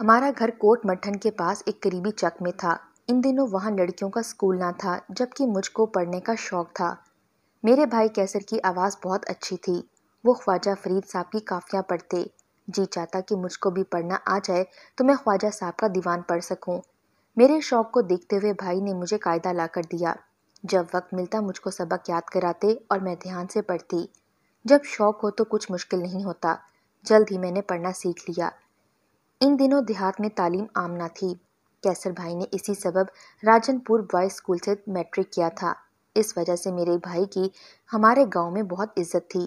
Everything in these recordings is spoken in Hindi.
हमारा घर कोट मठन के पास एक करीबी चक में था इन दिनों वहाँ लड़कियों का स्कूल ना था जबकि मुझको पढ़ने का शौक़ था मेरे भाई कैसर की आवाज़ बहुत अच्छी थी वो ख्वाजा फरीद साहब की काफ़ियाँ पढ़ते जी चाहता कि मुझको भी पढ़ना आ जाए तो मैं ख्वाजा साहब का दीवान पढ़ सकूं। मेरे शौक़ को देखते हुए भाई ने मुझे कायदा ला कर दिया जब वक्त मिलता मुझको सबक याद कराते और मैं ध्यान से पढ़ती जब शौक़ हो तो कुछ मुश्किल नहीं होता जल्द ही मैंने पढ़ना सीख लिया इन दिनों देहात में तालीम आम ना थी कैसर भाई ने इसी सबब राजनपुर बॉयज़ स्कूल से मैट्रिक किया था इस वजह से मेरे भाई की हमारे गांव में बहुत इज्जत थी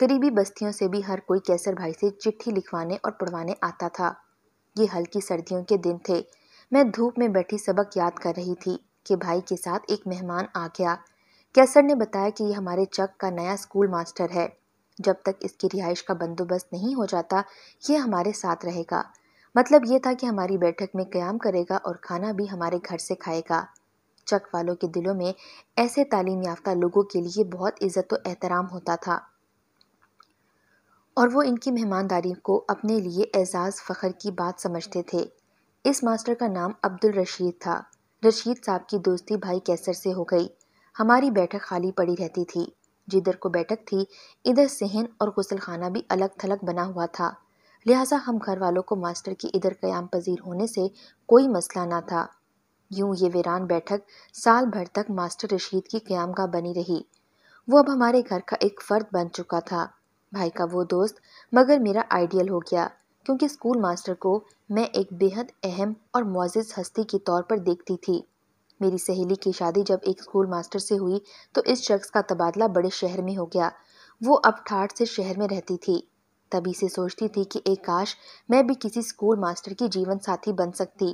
करीबी बस्तियों से भी हर कोई कैसर भाई से चिट्ठी लिखवाने और पढ़वाने आता था ये हल्की सर्दियों के दिन थे मैं धूप में बैठी सबक याद कर रही थी कि भाई के साथ एक मेहमान आ गया कैसर ने बताया कि ये हमारे चक का नया स्कूल मास्टर है जब तक इसकी रिहाइश का बंदोबस्त नहीं हो जाता ये हमारे साथ रहेगा मतलब ये था कि हमारी बैठक में क्याम करेगा और खाना भी हमारे घर से खाएगा चक वालों के दिलों में ऐसे तालीम याफ्ता लोगों के लिए बहुत इज़्ज़त और एहतराम होता था और वो इनकी मेहमानदारी को अपने लिए एजाज़ फ़खर की बात समझते थे इस मास्टर का नाम अब्दुल रशीद था रशीद साहब की दोस्ती भाई कैसर से हो गई हमारी बैठक खाली पड़ी रहती थी जिधर को बैठक थी इधर सहन और गुसलखाना भी अलग थलग बना हुआ था लिहाजा हम घर वालों को मास्टर की इधर क्याम पजीर होने से कोई मसला ना था यूं ये वीरान बैठक साल भर तक मास्टर रशीद की क्याम का बनी रही वो अब हमारे घर का एक फ़र्द बन चुका था भाई का वो दोस्त मगर मेरा आइडियल हो गया क्योंकि स्कूल मास्टर को मैं एक बेहद अहम और मोज़ हस्ती के तौर पर देखती थी मेरी सहेली की शादी जब एक स्कूल मास्टर से हुई तो इस शख्स का तबादला बड़े शहर में हो गया वो अब ठाठ से शहर में रहती थी तभी से सोचती थी कि एक काश मैं भी किसी स्कूल मास्टर की जीवन साथी बन सकती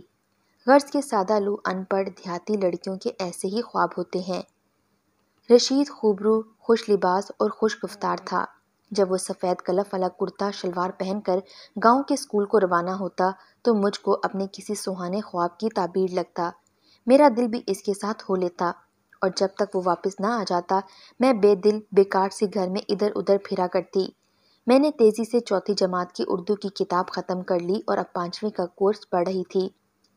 गर्ज के सादा लू अनपढ़ देहाती लड़कियों के ऐसे ही ख्वाब होते हैं रशीद खूबरू खुश लिबास और खुश गुफ्तार था जब वो सफ़ेद कलफ वाला कुर्ता शलवार पहनकर गांव के स्कूल को रवाना होता तो मुझको अपने किसी सुहाने ख्वाब की ताबीर लगता मेरा दिल भी इसके साथ हो लेता और जब तक वो वापस ना आ जाता मैं बेदिल बेकार से घर में इधर उधर फिरा करती मैंने तेज़ी से चौथी जमात की उर्दू की किताब ख़त्म कर ली और अब पाँचवीं का कोर्स पढ़ रही थी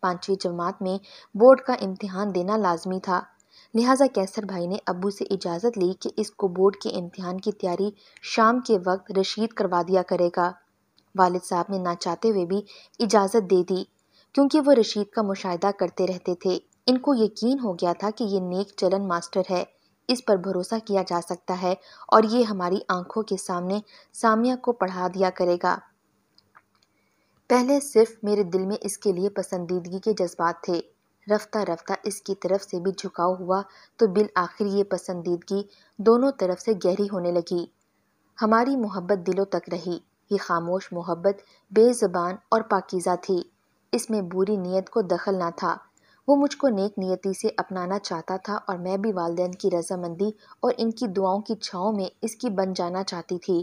पाँचवीं जमात में बोर्ड का इम्तहान देना लाजमी था लिहाजा कैसर भाई ने अबू से इजाज़त ली कि इसको बोर्ड के इम्तहान की तैयारी शाम के वक्त रशीद करवा दिया करेगा वालिद साहब ने ना चाहते हुए भी इजाज़त दे दी क्योंकि वो रशीद का मुशाह करते रहते थे इनको यकीन हो गया था कि ये नेक चलन मास्टर है इस पर भरोसा किया जा सकता है और ये हमारी आंखों के सामने सामिया को पढ़ा दिया करेगा पहले सिर्फ मेरे दिल में इसके लिए पसंदीदगी के जज्बात थे रफ्ता रफ्ता इसकी तरफ से भी झुकाव हुआ तो बिल आखिर ये पसंदीदगी दोनों तरफ से गहरी होने लगी हमारी मोहब्बत दिलों तक रही ये खामोश मोहब्बत बेज़बान और पाकिज़ा थी इसमें बुरी नीयत को दखल ना था वो मुझको नेक नियति से अपनाना चाहता था और मैं भी वालदेन की रजामंदी और इनकी दुआओं की छाओं में इसकी बन जाना चाहती थी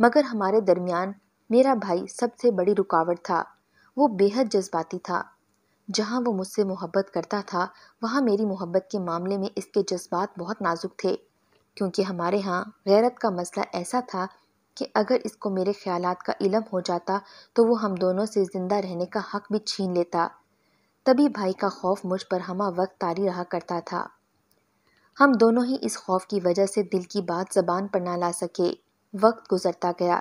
मगर हमारे दरमियान मेरा भाई सबसे बड़ी रुकावट था वो बेहद जज्बाती था जहाँ वो मुझसे मोहब्बत करता था वहाँ मेरी मोहब्बत के मामले में इसके जज्बात बहुत नाजुक थे क्योंकि हमारे यहाँ गैरत का मसला ऐसा था कि अगर इसको मेरे ख्याल का इलम हो जाता तो वो हम दोनों से ज़िंदा रहने का हक भी छीन लेता तभी भाई का खौफ मुझ पर हमा वक्त तारी रहा करता था हम दोनों ही इस खौफ की वजह से दिल की बात जबान पर ना ला सके वक्त गुजरता गया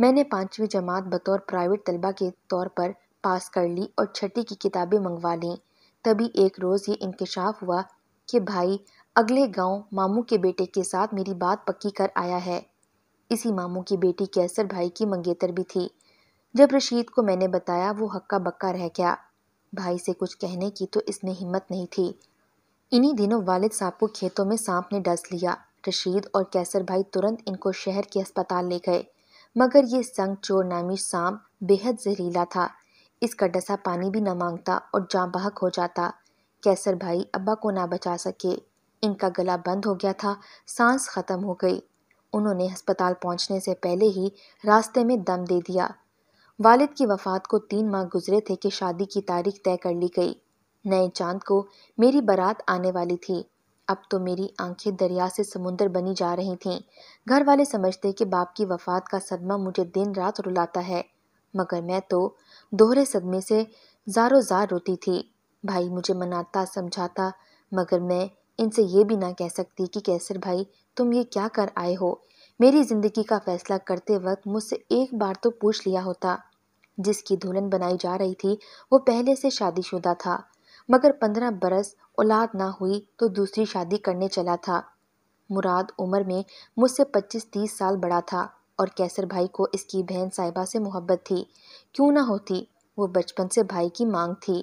मैंने पाँचवीं जमात बतौर प्राइवेट तलबा के तौर पर पास कर ली और छठी की किताबें मंगवा लीं तभी एक रोज़ ये इंकशाफ हुआ कि भाई अगले गांव मामू के बेटे के साथ मेरी बात पक्की कर आया है इसी मामू की बेटी कैसर भाई की मंगेतर भी थी जब रशीद को मैंने बताया वो हक्का बक्का रह गया भाई से कुछ कहने की तो इसमें हिम्मत नहीं थी इन्हीं दिनों वालिद साहब को खेतों में सांप ने डस लिया रशीद और कैसर भाई तुरंत इनको शहर के अस्पताल ले गए मगर ये संग चोर नामी सांप बेहद जहरीला था इसका डसा पानी भी न मांगता और जाँ बहक हो जाता कैसर भाई अब्बा को ना बचा सके इनका गला बंद हो गया था सांस ख़त्म हो गई उन्होंने अस्पताल पहुंचने से पहले ही रास्ते में दम दे दिया वालिद की वफ़ात को तीन माह गुजरे थे कि शादी की तारीख तय कर ली गई नए चांद को मेरी बारात आने वाली थी अब तो मेरी आंखें दरिया से समुंदर बनी जा रही थीं घर वाले समझते कि बाप की वफ़ात का सदमा मुझे दिन रात रुलाता है मगर मैं तो दोहरे सदमे से जारो जार रोती थी भाई मुझे मनाता समझाता मगर मैं इनसे ये भी ना कह सकती कि कैसर भाई तुम ये क्या कर आए हो मेरी ज़िंदगी का फ़ैसला करते वक्त मुझसे एक बार तो पूछ लिया होता जिसकी दुल्हन बनाई जा रही थी वो पहले से शादीशुदा था मगर पंद्रह बरस औलाद ना हुई तो दूसरी शादी करने चला था मुराद उम्र में मुझसे पच्चीस तीस साल बड़ा था और कैसर भाई को इसकी बहन साहिबा से मोहब्बत थी क्यों ना होती वो बचपन से भाई की मांग थी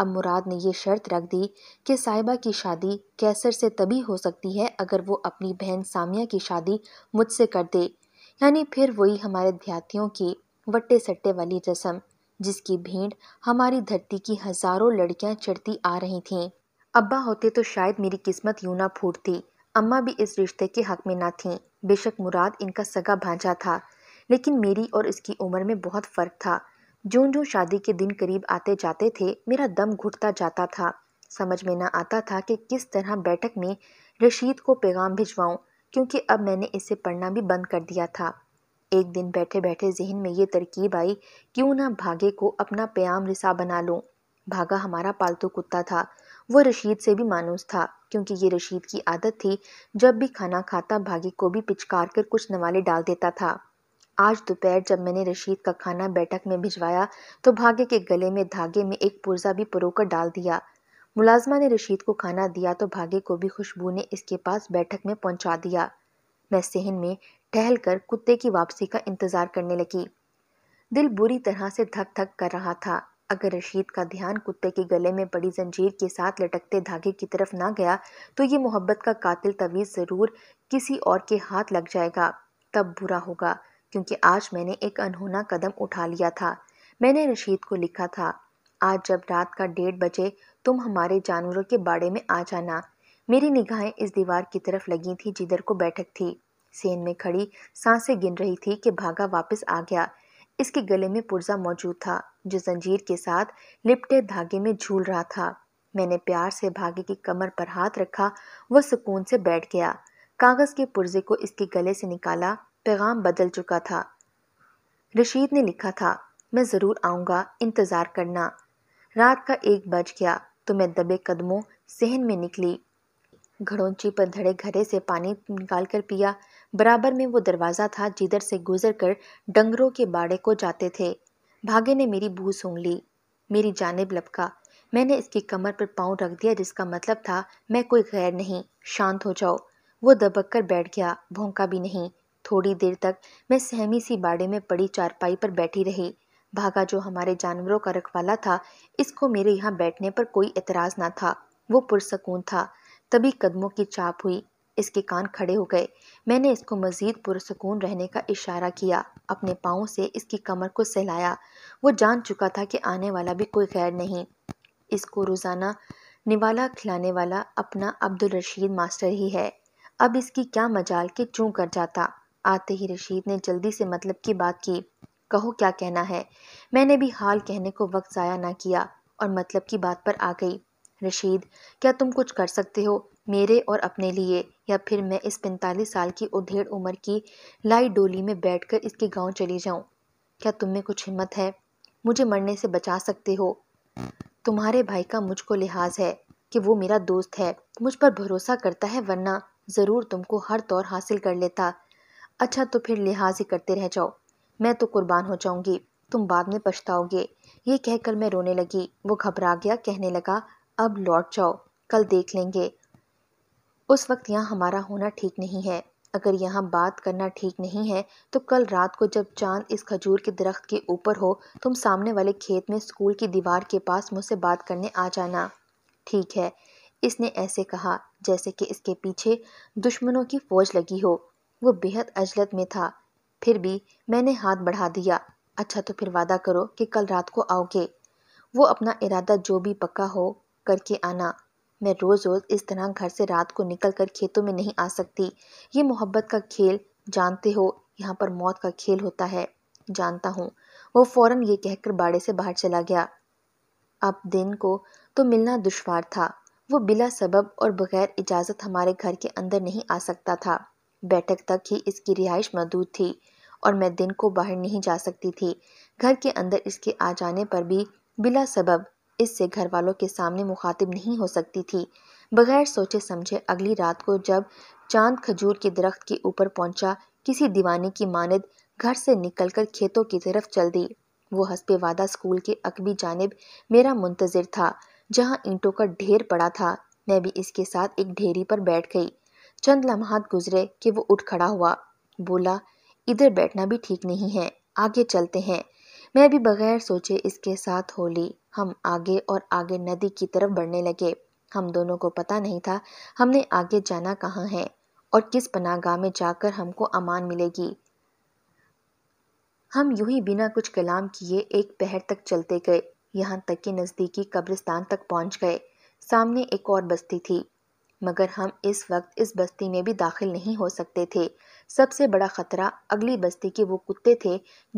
अब मुराद ने ये शर्त रख दी कि साहिबा की शादी कैसर से तभी हो सकती है अगर वो अपनी बहन सामिया की शादी मुझसे कर दे यानी फिर वही हमारे ध्यातियों की वट्टे सट्टे वाली रस्म जिसकी भेंट हमारी धरती की हज़ारों लड़कियां चढ़ती आ रही थीं अब्बा होते तो शायद मेरी किस्मत यूं ना फूटती अम्मा भी इस रिश्ते के हक में ना थीं बेशक मुराद इनका सगा भांजा था लेकिन मेरी और इसकी उम्र में बहुत फ़र्क था जून जून शादी के दिन करीब आते जाते थे मेरा दम घुटता जाता था समझ में ना आता था कि किस तरह बैठक में रशीद को पैगाम भिजवाऊं क्योंकि अब मैंने इसे पढ़ना भी बंद कर दिया था एक दिन बैठे बैठे जहन में ये तरकीब आई क्यों ना भागे को अपना प्याम रिसा बना लूँ भागा हमारा पालतू कुत्ता था वह रशीद से भी मानूस था क्योंकि ये रशीद की आदत थी जब भी खाना खाता भागे को भी पिचकार कर कुछ नवाले डाल देता था आज दोपहर जब मैंने रशीद का खाना बैठक में भिजवाया तो भागे के गले में धागे में एक पुर्जा भी परोकर डाल दिया मुलाजमा ने रशीद को खाना दिया तो भागे को भी खुशबू ने इसके पास बैठक में पहुंचा दिया मैं सहन में टहलकर कुत्ते की वापसी का इंतज़ार करने लगी दिल बुरी तरह से धक धक कर रहा था अगर रशीद का ध्यान कुत्ते के गले में बड़ी जंजीर के साथ लटकते धागे की तरफ ना गया तो ये मोहब्बत का कातिल तवीज़ ज़रूर किसी और के हाथ लग जाएगा तब बुरा होगा क्योंकि आज मैंने एक अनहोना कदम उठा लिया था मैंने रशीद को लिखा था आज जब रात का डेढ़ बजे तुम हमारे जानवरों के बाड़े में आ जाना मेरी निगाहें इस दीवार की तरफ लगी थी जिधर को बैठक थी सेन में खड़ी सांसें गिन रही थी कि भागा वापस आ गया इसके गले में पुर्जा मौजूद था जो जंजीर के साथ लिपटे धागे में झूल रहा था मैंने प्यार से भागे की कमर पर हाथ रखा वह सुकून से बैठ गया कागज़ के पुर्जे को इसके गले से निकाला पैगाम बदल चुका था रशीद ने लिखा था मैं ज़रूर आऊँगा इंतज़ार करना रात का एक बज गया तो मैं दबे कदमों सहन में निकली घड़ोंची पर धड़े घरे से पानी निकाल कर पिया बराबर में वो दरवाज़ा था जिधर से गुजर कर डंगरों के बाड़े को जाते थे भागे ने मेरी भू सूंघ ली मेरी जानब लपका मैंने इसकी कमर पर पाँव रख दिया जिसका मतलब था मैं कोई गैर नहीं शांत हो जाओ वो दबक कर बैठ गया भोंका भी नहीं थोड़ी देर तक मैं सहमी सी बाड़े में पड़ी चारपाई पर बैठी रही भागा जो हमारे जानवरों का रखवाला था इसको मेरे यहाँ बैठने पर कोई एतराज़ ना था वो पुरसकून था तभी कदमों की चाप हुई इसके कान खड़े हो गए मैंने इसको मज़ीद पुरसकून रहने का इशारा किया अपने पाँव से इसकी कमर को सहलाया वो जान चुका था कि आने वाला भी कोई खैर नहीं इसको रोज़ाना निवाला खिलाने वाला अपना अब्दुल रशीद मास्टर ही है अब इसकी क्या मजाल के चूं कर जाता आते ही रशीद ने जल्दी से मतलब की बात की कहो क्या कहना है मैंने भी हाल कहने को वक्त ज़ाया ना किया और मतलब की बात पर आ गई रशीद क्या तुम कुछ कर सकते हो मेरे और अपने लिए या फिर मैं इस पैंतालीस साल की उधेड़ उम्र की लाई डोली में बैठकर इसके गांव चली जाऊं क्या तुम में कुछ हिम्मत है मुझे मरने से बचा सकते हो तुम्हारे भाई का मुझको लिहाज है कि वो मेरा दोस्त है मुझ पर भरोसा करता है वरना ज़रूर तुमको हर तौर हासिल कर लेता अच्छा तो फिर लिहाज ही करते रह जाओ मैं तो कुर्बान हो जाऊंगी तुम बाद में पछताओगे ये कहकर मैं रोने लगी वो घबरा गया कहने लगा अब लौट जाओ कल देख लेंगे उस वक्त यहाँ हमारा होना ठीक नहीं है अगर यहाँ बात करना ठीक नहीं है तो कल रात को जब चांद इस खजूर के दरख्त के ऊपर हो तुम सामने वाले खेत में स्कूल की दीवार के पास मुझसे बात करने आ जाना ठीक है इसने ऐसे कहा जैसे कि इसके पीछे दुश्मनों की फौज लगी हो वो बेहद अजलत में था फिर भी मैंने हाथ बढ़ा दिया अच्छा तो फिर वादा करो कि कल रात को आओगे वो अपना इरादा जो भी पक्का हो करके आना मैं रोज़ रोज़ इस तरह घर से रात को निकल कर खेतों में नहीं आ सकती ये मोहब्बत का खेल जानते हो यहाँ पर मौत का खेल होता है जानता हूँ वो फौरन ये कहकर बाड़े से बाहर चला गया अब दिन को तो मिलना दुशवार था वो बिला सबब और बगैर इजाज़त हमारे घर के अंदर नहीं आ सकता था बैठक तक ही इसकी रिहाइश मदूद थी और मैं दिन को बाहर नहीं जा सकती थी घर के अंदर इसके आ जाने पर भी बिला सबब इससे घर वालों के सामने मुखातिब नहीं हो सकती थी बगैर सोचे समझे अगली रात को जब चांद खजूर के दरख्त के ऊपर पहुंचा किसी दीवाने की मानद घर से निकलकर खेतों की तरफ चल दी वो हंसपे वादा स्कूल के अकबी जानब मेरा मुंतजर था जहाँ ईंटों का ढेर पड़ा था मैं भी इसके साथ एक ढेरी पर बैठ गई चंद लम्हात गुजरे कि वो उठ खड़ा हुआ बोला इधर बैठना भी ठीक नहीं है आगे चलते हैं मैं भी बगैर सोचे इसके साथ हो ली हम आगे और आगे नदी की तरफ बढ़ने लगे हम दोनों को पता नहीं था हमने आगे जाना कहाँ है और किस पनागाह में जाकर हमको अमान मिलेगी हम यूं ही बिना कुछ कलाम किए एक पहर तक चलते गए यहाँ तक कि नज़दीकी कब्रिस्तान तक पहुँच गए सामने एक और बस्ती थी मगर हम इस वक्त इस बस्ती में भी दाखिल नहीं हो सकते थे सबसे बड़ा ख़तरा अगली बस्ती के वो कुत्ते थे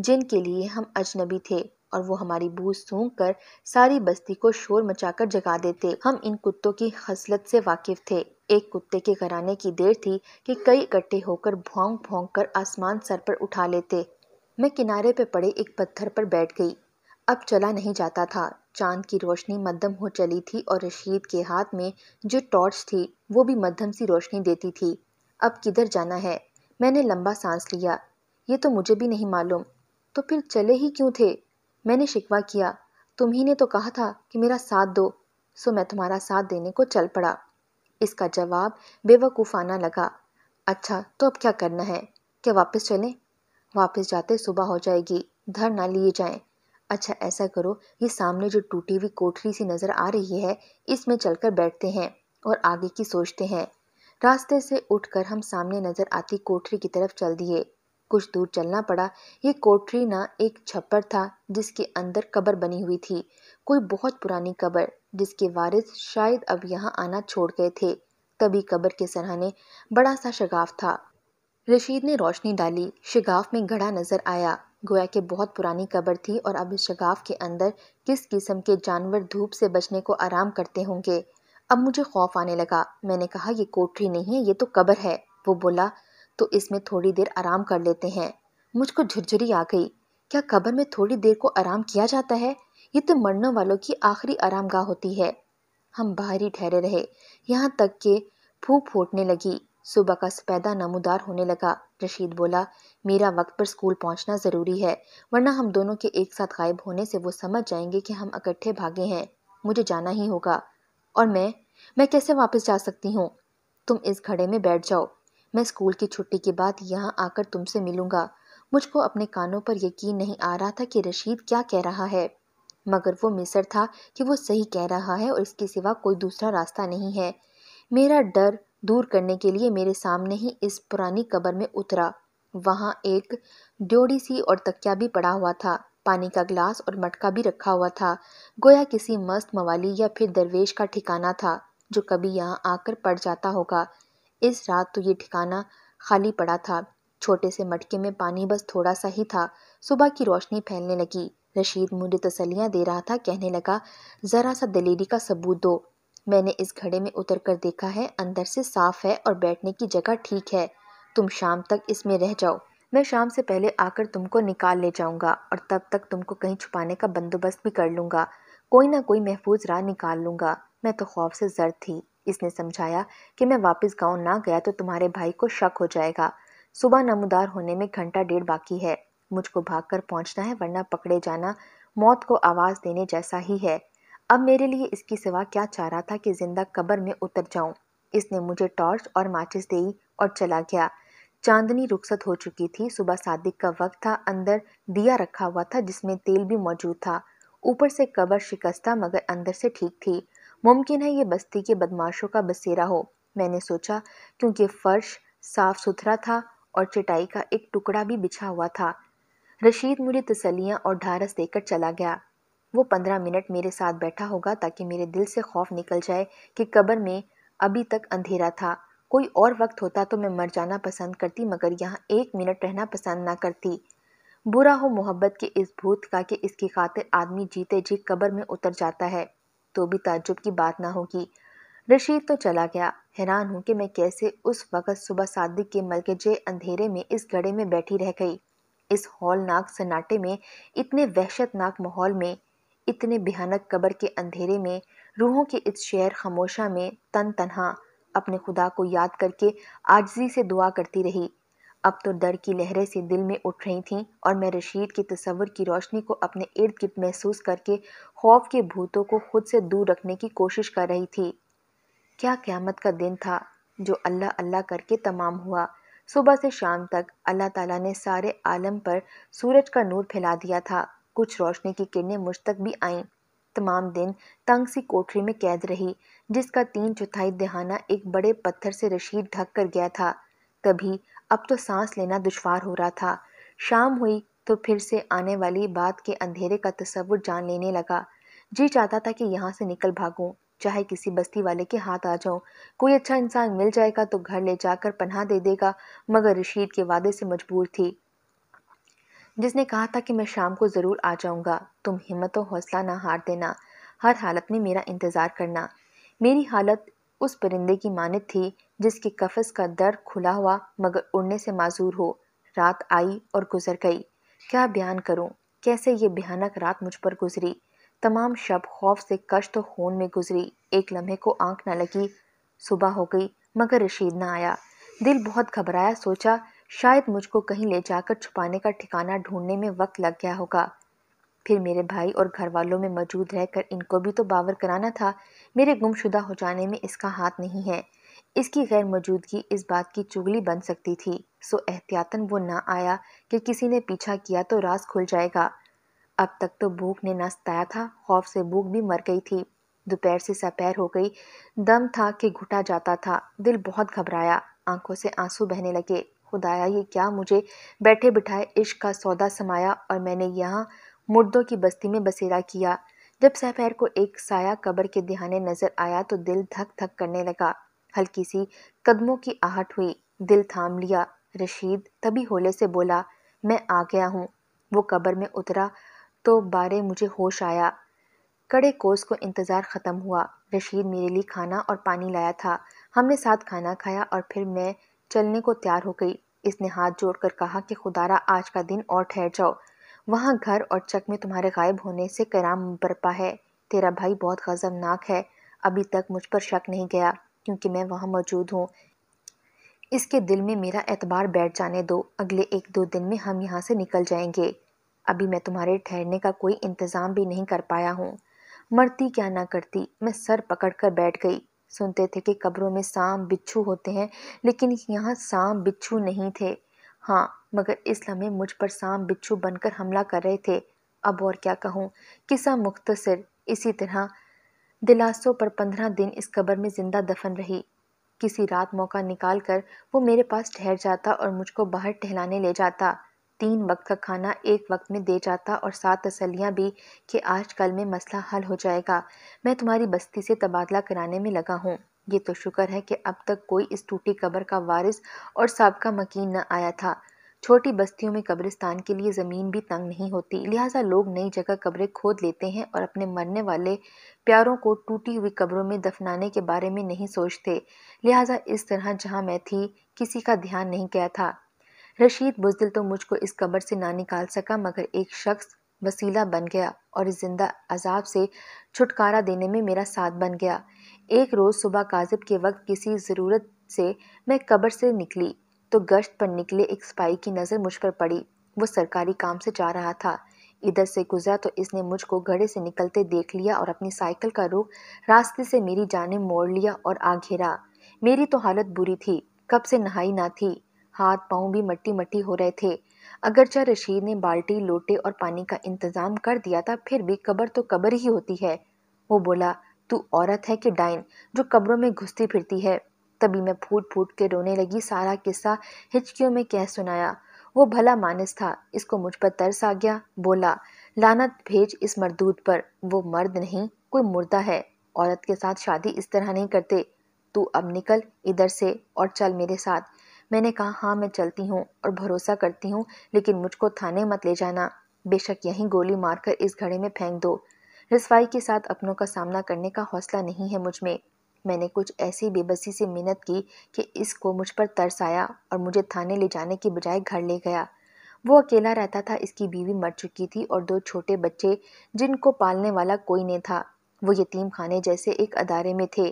जिनके लिए हम अजनबी थे और वो हमारी बूझ सूंघ कर सारी बस्ती को शोर मचाकर जगा देते हम इन कुत्तों की खसलत से वाकिफ थे एक कुत्ते के घराने की देर थी कि कई इकट्ठे होकर भोंग भोंग कर आसमान सर पर उठा लेते मैं किनारे पे पड़े एक पत्थर पर बैठ गई अब चला नहीं जाता था चांद की रोशनी मध्यम हो चली थी और रशीद के हाथ में जो टॉर्च थी वो भी मध्यम सी रोशनी देती थी अब किधर जाना है मैंने लंबा सांस लिया ये तो मुझे भी नहीं मालूम तो फिर चले ही क्यों थे मैंने शिकवा किया तुम ही ने तो कहा था कि मेरा साथ दो सो मैं तुम्हारा साथ देने को चल पड़ा इसका जवाब बेवकूफ़ाना लगा अच्छा तो अब क्या करना है क्या वापस चलें वापस जाते सुबह हो जाएगी धर ना लिए जाएं अच्छा ऐसा करो ये सामने जो टूटी हुई कोठरी सी नज़र आ रही है इसमें चलकर बैठते हैं और आगे की सोचते हैं रास्ते से उठकर हम सामने नजर आती कोठरी की तरफ चल दिए कुछ दूर चलना पड़ा ये कोठरी ना एक छप्पर था जिसके अंदर कबर बनी हुई थी कोई बहुत पुरानी कबर जिसके वारिस शायद अब यहाँ आना छोड़ गए थे तभी कबर के सरहाने बड़ा सा शगाफ था रशीद ने रोशनी डाली शगाफ में घड़ा नजर आया गोया के बहुत पुरानी कबर थी और अब इस शगाफ के अंदर किस किस्म के जानवर धूप से बचने को आराम करते होंगे अब मुझे खौफ आने लगा मैंने कहा ये कोठरी नहीं है ये तो कब्र है वो बोला तो इसमें थोड़ी देर आराम कर लेते हैं मुझको झुरझुरी आ गई क्या कब्र में थोड़ी देर को आराम किया जाता है ये तो मरने वालों की आखिरी आरामगाह होती है हम बाहर ही ठहरे रहे यहाँ तक के फूक फूटने लगी सुबह का सपैदा नमोदार होने लगा रशीद बोला मेरा वक्त पर स्कूल पहुंचना ज़रूरी है वरना हम दोनों के एक साथ गायब होने से वो समझ जाएंगे कि हम इकट्ठे भागे हैं मुझे जाना ही होगा और मैं मैं कैसे वापस जा सकती हूँ तुम इस घड़े में बैठ जाओ मैं स्कूल की छुट्टी के बाद यहाँ आकर तुमसे मिलूंगा मुझको अपने कानों पर यकीन नहीं आ रहा था कि रशीद क्या कह रहा है मगर वो मिसर था कि वो सही कह रहा है और इसके सिवा कोई दूसरा रास्ता नहीं है मेरा डर दूर करने के लिए मेरे सामने ही इस पुरानी कब्र में उतरा वहाँ एक ड्योड़ी सी और तकिया भी पड़ा हुआ था पानी का ग्लास और मटका भी रखा हुआ था गोया किसी मस्त मवाली या फिर दरवेश का ठिकाना था जो कभी यहाँ आकर पड़ जाता होगा इस रात तो ये ठिकाना खाली पड़ा था छोटे से मटके में पानी बस थोड़ा सा ही था सुबह की रोशनी फैलने लगी रशीद मुझे तसलियाँ दे रहा था कहने लगा ज़रा सा दलेरी का सबूत दो मैंने इस घड़े में उतर कर देखा है अंदर से साफ है और बैठने की जगह ठीक है तुम शाम तक इसमें रह जाओ मैं शाम से पहले आकर तुमको निकाल ले जाऊंगा और तब तक तुमको कहीं छुपाने का बंदोबस्त भी कर लूंगा कोई ना कोई महफूज राह निकाल लूंगा मैं तो खौफ से जर थी इसने समझाया कि मैं वापस गांव ना गया तो तुम्हारे भाई को शक हो जाएगा सुबह नमदार होने में घंटा डेढ़ बाकी है मुझको कर पहुंचना है वरना पकड़े जाना मौत को आवाज़ देने जैसा ही है अब मेरे लिए इसकी सिवा क्या चाह रहा था कि जिंदा कब्र में उतर जाऊं इसने मुझे टॉर्च और माचिस दी और चला गया चांदनी रुखसत हो चुकी थी सुबह सादिक का वक्त था अंदर दिया रखा हुआ था जिसमें तेल भी मौजूद था ऊपर से कबर शिकस्ता मगर अंदर से ठीक थी मुमकिन है ये बस्ती के बदमाशों का बसेरा हो मैंने सोचा क्योंकि फर्श साफ सुथरा था और चटाई का एक टुकड़ा भी बिछा हुआ था रशीद मुझे तसलियाँ और ढारस देकर चला गया वो पंद्रह मिनट मेरे साथ बैठा होगा ताकि मेरे दिल से खौफ निकल जाए कि कबर में अभी तक अंधेरा था कोई और वक्त होता तो मैं मर जाना पसंद करती मगर यहाँ एक मिनट रहना पसंद ना करती बुरा हो मोहब्बत के इस भूत का कि इसकी खातिर आदमी जीते जी कब्र में उतर जाता है तो भी ताज्जुब की बात ना होगी रशीद तो चला गया हैरान हूँ कि मैं कैसे उस वक़्त सुबह सादिक के मलकजे अंधेरे में इस घड़े में बैठी रह गई इस हौलनाक सन्नाटे में इतने वहशतनाक माहौल में इतने भयानक कब्र के अंधेरे में रूहों के इस शहर खामोशा में तन तनहा अपने खुदा को याद करके आजजी से दुआ करती रही अब तो डर की लहरें से दिल में उठ रही थीं और मैं रशीद के तस्वर की रोशनी को अपने इर्द गिर्द महसूस करके खौफ के भूतों को खुद से दूर रखने की कोशिश कर रही थी क्या क़्यामत का दिन था जो अल्लाह अल्लाह करके तमाम हुआ सुबह से शाम तक अल्लाह ताला ने सारे आलम पर सूरज का नूर फैला दिया था कुछ रोशनी की किरणें मुझ तक भी आईं तमाम दिन तंग सी कोठरी में कैद रही जिसका तीन चौथाई दहाना एक बड़े पत्थर से रशीद ढक कर गया था तभी अब तो सांस लेना दुश्वार हो रहा था शाम हुई तो फिर से आने वाली बात के अंधेरे का तस्वुर जान लेने लगा जी चाहता था कि यहाँ से निकल भागूँ चाहे किसी बस्ती वाले के हाथ आ जाऊं कोई अच्छा इंसान मिल जाएगा तो घर ले जाकर पन्हा दे देगा मगर रशीद के वादे से मजबूर थी जिसने कहा था कि मैं शाम को ज़रूर आ जाऊँगा तुम हिम्मत और हौसला ना हार देना हर हालत में मेरा इंतज़ार करना मेरी हालत उस परिंदे की मानित थी जिसके कफस का दर खुला हुआ मगर उड़ने से माजूर हो रात आई और गुजर गई क्या बयान करूं कैसे ये भयानक रात मुझ पर गुजरी तमाम शब खौफ से कष्ट खून में गुजरी एक लम्हे को आंख न लगी सुबह हो गई मगर रशीद ना आया दिल बहुत घबराया सोचा शायद मुझको कहीं ले जाकर छुपाने का ठिकाना ढूंढने में वक्त लग गया होगा फिर मेरे भाई और घर वालों में मौजूद रहकर इनको भी तो बावर कराना था मेरे गुमशुदा हो जाने में इसका हाथ नहीं है इसकी गैर मौजूदगी इस बात की चुगली बन सकती थी सो एहतियातन वो ना आया कि किसी ने पीछा किया तो रास खुल जाएगा अब तक तो भूख ने ना सताया था खौफ से भूख भी मर गई थी दोपहर से सपैर हो गई दम था कि घुटा जाता था दिल बहुत घबराया आंखों से आंसू बहने लगे खुदाया ये क्या मुझे बैठे बिठाए इश्क का सौदा समाया और मैंने यहाँ मुर्दों की बस्ती में बसेरा किया जब सपहर को एक साया कब्र के दिहाने नजर आया तो दिल धक धक करने लगा हल्की सी कदमों की आहट हुई दिल थाम लिया रशीद तभी होले से बोला मैं आ गया हूँ वो कब्र में उतरा तो बारे मुझे होश आया कड़े कोस को इंतज़ार ख़त्म हुआ रशीद मेरे लिए खाना और पानी लाया था हमने साथ खाना खाया और फिर मैं चलने को तैयार हो गई इसने हाथ जोड़कर कहा कि खुदारा आज का दिन और ठहर जाओ वहाँ घर और चक में तुम्हारे गायब होने से कराम बरपा है तेरा भाई बहुत गजबनाक है अभी तक मुझ पर शक नहीं गया क्योंकि मैं वहाँ मौजूद हूँ इसके दिल में मेरा एतबार बैठ जाने दो अगले एक दो दिन में हम यहाँ से निकल जाएंगे अभी मैं तुम्हारे ठहरने का कोई इंतज़ाम भी नहीं कर पाया हूँ मरती क्या ना करती मैं सर पकड़ कर बैठ गई सुनते थे कि कब्रों में सांप बिच्छू होते हैं लेकिन यहाँ सांप बिच्छू नहीं थे हाँ मगर इस लम्हे मुझ पर सांप बिच्छू बनकर हमला कर रहे थे अब और क्या कहूँ किसा मुख्तसर इसी तरह दिलासों पर पंद्रह दिन इस कब्र में ज़िंदा दफन रही किसी रात मौका निकाल कर वो मेरे पास ठहर जाता और मुझको बाहर टहलाने ले जाता तीन वक्त का खाना एक वक्त में दे जाता और सात तसलियाँ भी कि आज कल में मसला हल हो जाएगा मैं तुम्हारी बस्ती से तबादला कराने में लगा हूँ ये तो शुक्र है कि अब तक कोई इस टूटी कब्र का वारिस और सबका मकीन न आया था छोटी बस्तियों में कब्रिस्तान के लिए ज़मीन भी तंग नहीं होती लिहाजा लोग नई जगह कब्रें खोद लेते हैं और अपने मरने वाले प्यारों को टूटी हुई कब्रों में दफनाने के बारे में नहीं सोचते लिहाजा इस तरह जहाँ मैं थी किसी का ध्यान नहीं गया था रशीद बुजदिल तो मुझको इस कब्र से ना निकाल सका मगर एक शख्स वसीला बन गया और इस जिंदा अजाब से छुटकारा देने में मेरा साथ बन गया एक रोज़ सुबह काजिब के वक्त किसी ज़रूरत से मैं कब्र से निकली तो गश्त पर निकले एक स्पाई की नज़र मुझ पर पड़ी वो सरकारी काम से जा रहा था इधर से गुजरा तो इसने मुझको घड़े से निकलते देख लिया और अपनी साइकिल का रुख रास्ते से मेरी जाने मोड़ लिया और आ घेरा मेरी तो हालत बुरी थी कब से नहाई ना थी हाथ पांव भी मट्टी मट्टी हो रहे थे अगरचा रशीद ने बाल्टी लोटे और पानी का इंतज़ाम कर दिया था फिर भी कब्र तो कब्र ही होती है वो बोला तू औरत है कि डाइन जो कब्रों में घुसती फिरती है तभी मैं फूट फूट के रोने लगी सारा किस्सा हिचकियों में कह सुनाया वो भला मानस था इसको मुझ पर तरस आ गया बोला लानत भेज इस मरदूत पर वो मर्द नहीं कोई मुर्दा है औरत के साथ शादी इस तरह नहीं करते तू अब निकल इधर से और चल मेरे साथ मैंने कहा हाँ मैं चलती हूँ और भरोसा करती हूँ लेकिन मुझको थाने मत ले जाना बेशक यहीं गोली मारकर इस घड़े में फेंक दो रसवाई के साथ अपनों का सामना करने का हौसला नहीं है मुझ में मैंने कुछ ऐसी बेबसी से मिन्नत की कि इसको मुझ पर तरस आया और मुझे थाने ले जाने के बजाय घर ले गया वो अकेला रहता था इसकी बीवी मर चुकी थी और दो छोटे बच्चे जिनको पालने वाला कोई नहीं था वो यतीम खाने जैसे एक अदारे में थे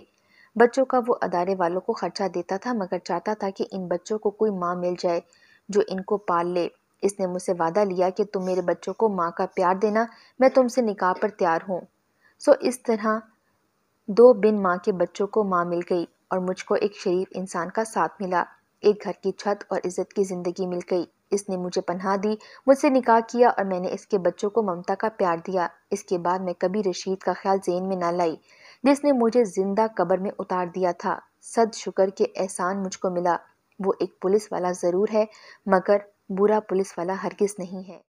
बच्चों का वो अदारे वालों को खर्चा देता था मगर चाहता था कि इन बच्चों को कोई माँ मिल जाए जो इनको पाल ले इसने मुझसे वादा लिया कि तुम मेरे बच्चों को माँ का प्यार देना मैं तुमसे निकाह पर तैयार हूँ सो इस तरह दो बिन माँ के बच्चों को माँ मिल गई और मुझको एक शरीफ इंसान का साथ मिला एक घर की छत और इज्जत की ज़िंदगी मिल गई इसने मुझे पन्हा दी मुझसे निकाह किया और मैंने इसके बच्चों को ममता का प्यार दिया इसके बाद मैं कभी रशीद का ख्याल जेन में ना लाई जिसने मुझे जिंदा कब्र में उतार दिया था सद शुक्र के एहसान मुझको मिला वो एक पुलिस वाला ज़रूर है मगर बुरा पुलिस वाला हरगिज़ नहीं है